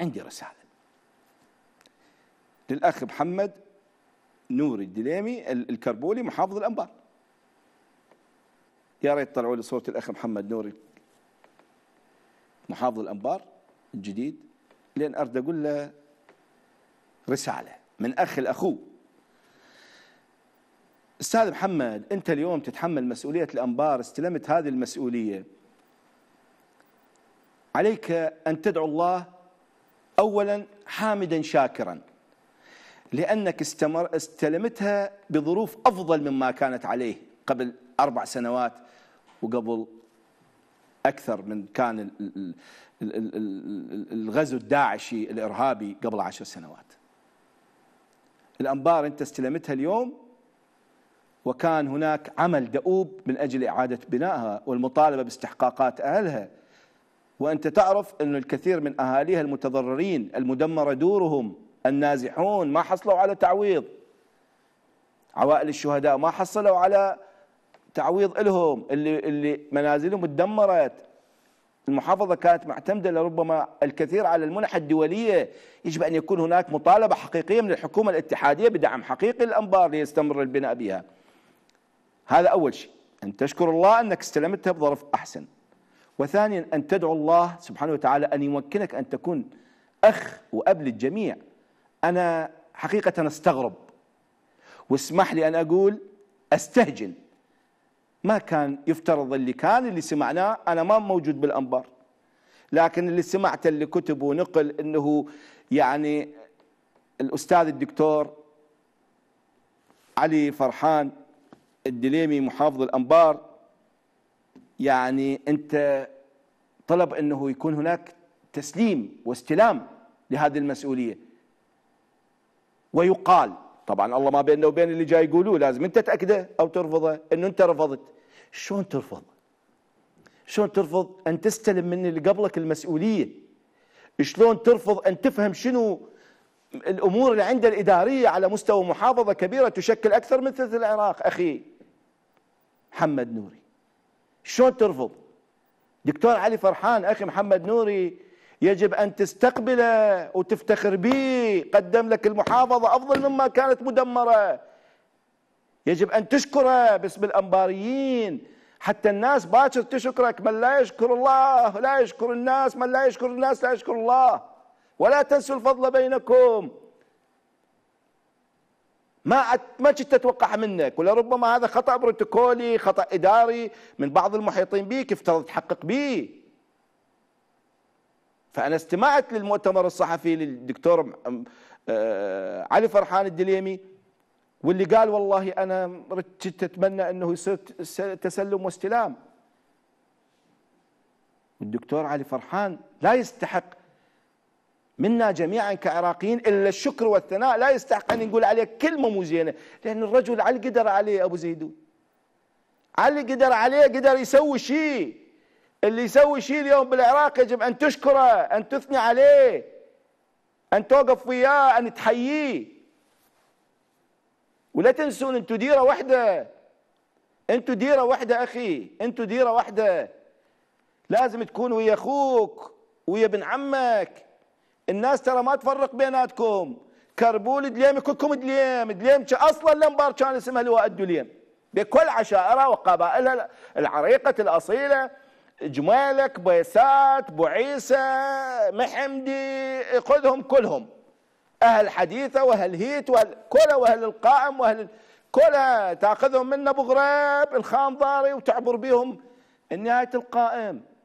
عندي رسالة للأخ محمد نوري الدليمي الكربولي محافظ الأنبار يا ريت طلعوا لي صورة الأخ محمد نوري محافظ الأنبار الجديد لأن أرد أقول له رسالة من أخ الاخو استاذ محمد انت اليوم تتحمل مسؤوليه الانبار استلمت هذه المسؤوليه عليك ان تدعو الله أولا حامدا شاكرا لأنك استمر استلمتها بظروف أفضل مما كانت عليه قبل أربع سنوات وقبل أكثر من كان الغزو الداعشي الإرهابي قبل عشر سنوات الأنبار أنت استلمتها اليوم وكان هناك عمل دؤوب من أجل إعادة بنائها والمطالبة باستحقاقات أهلها وأنت تعرف أن الكثير من أهاليها المتضررين المدمرة دورهم النازحون ما حصلوا على تعويض عوائل الشهداء ما حصلوا على تعويض لهم اللي, اللي منازلهم تدمرت المحافظة كانت معتمدة لربما الكثير على المنح الدولية يجب أن يكون هناك مطالبة حقيقية من الحكومة الاتحادية بدعم حقيقي للانبار ليستمر البناء بها هذا أول شيء أن تشكر الله أنك استلمتها بظرف أحسن وثانيا أن تدعو الله سبحانه وتعالى أن يمكنك أن تكون أخ وأب للجميع أنا حقيقة استغرب واسمح لي أن أقول أستهجن ما كان يفترض اللي كان اللي سمعناه أنا ما موجود بالأنبار لكن اللي سمعته اللي كتب ونقل أنه يعني الأستاذ الدكتور علي فرحان الدليمي محافظ الأنبار يعني أنت طلب أنه يكون هناك تسليم واستلام لهذه المسؤولية ويقال طبعا الله ما بيننا وبين اللي جاي يقولوه لازم أنت تأكده أو ترفضه أنه أنت رفضت شلون ترفض شلون ترفض أن تستلم من اللي قبلك المسؤولية شلون ترفض أن تفهم شنو الأمور اللي عند الإدارية على مستوى محافظة كبيرة تشكل أكثر من ثلث العراق أخي محمد نوري شلون ترفض دكتور علي فرحان اخي محمد نوري يجب ان تستقبله وتفتخر به قدم لك المحافظه افضل مما كانت مدمره يجب ان تشكره باسم الانباريين حتى الناس باكر تشكرك من لا يشكر الله لا يشكر الناس من لا يشكر الناس لا يشكر الله ولا تنسوا الفضل بينكم ما ما كنت اتوقعها منك ولربما هذا خطا بروتوكولي خطا اداري من بعض المحيطين بك افترض تحقق به فانا استمعت للمؤتمر الصحفي للدكتور آه، علي فرحان الدليمي واللي قال والله انا كنت اتمنى انه يصير تسلم واستلام الدكتور علي فرحان لا يستحق منا جميعا كعراقيين إلا الشكر والثناء لا يستحق أن نقول عليه كلمة مو زينة لأن الرجل على قدر عليه أبو زيدون على قدر عليه قدر يسوي شيء اللي يسوي شيء اليوم بالعراق يجب أن تشكره أن تثني عليه أن توقف وياه أن تحييه ولا تنسون أنتم ديرة واحدة أنتم ديرة واحدة أخي أنتم ديرة واحدة لازم تكون ويا أخوك ويا ابن عمك الناس ترى ما تفرق بيناتكم كربول دليم كلكم دليم دليم اصلا الانبار كان اسمها لواء الدليم بكل عشائرها وقبائلها العريقة الأصيلة جمالك بيسات بعيسى محمدي خذهم كلهم أهل حديثة وأهل هيت وأهل كلها وأهل القائم وأهل كلها تأخذهم من أبو غريب الخانضاري وتعبر بهم نهاية القائم